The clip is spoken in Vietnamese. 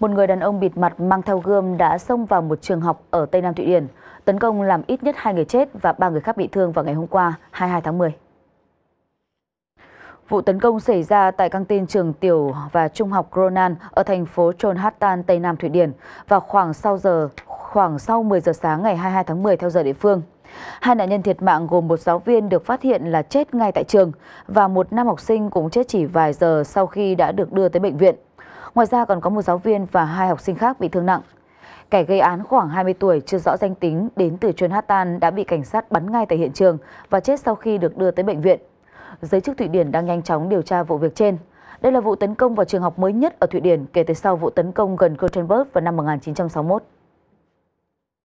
một người đàn ông bịt mặt mang theo gươm đã xông vào một trường học ở Tây Nam Thụy Điển, tấn công làm ít nhất hai người chết và ba người khác bị thương vào ngày hôm qua, 22 tháng 10. Vụ tấn công xảy ra tại căng tin trường tiểu và trung học Cronan ở thành phố Trondheim, Tây Nam Thụy Điển vào khoảng sau giờ khoảng sau 10 giờ sáng ngày 22 tháng 10 theo giờ địa phương. Hai nạn nhân thiệt mạng gồm một giáo viên được phát hiện là chết ngay tại trường và một nam học sinh cũng chết chỉ vài giờ sau khi đã được đưa tới bệnh viện. Ngoài ra còn có một giáo viên và hai học sinh khác bị thương nặng. Kẻ gây án khoảng 20 tuổi chưa rõ danh tính đến từ chuyên hát tan đã bị cảnh sát bắn ngay tại hiện trường và chết sau khi được đưa tới bệnh viện. Giới chức Thụy Điển đang nhanh chóng điều tra vụ việc trên. Đây là vụ tấn công vào trường học mới nhất ở Thụy Điển kể từ sau vụ tấn công gần Gothenburg vào năm 1961.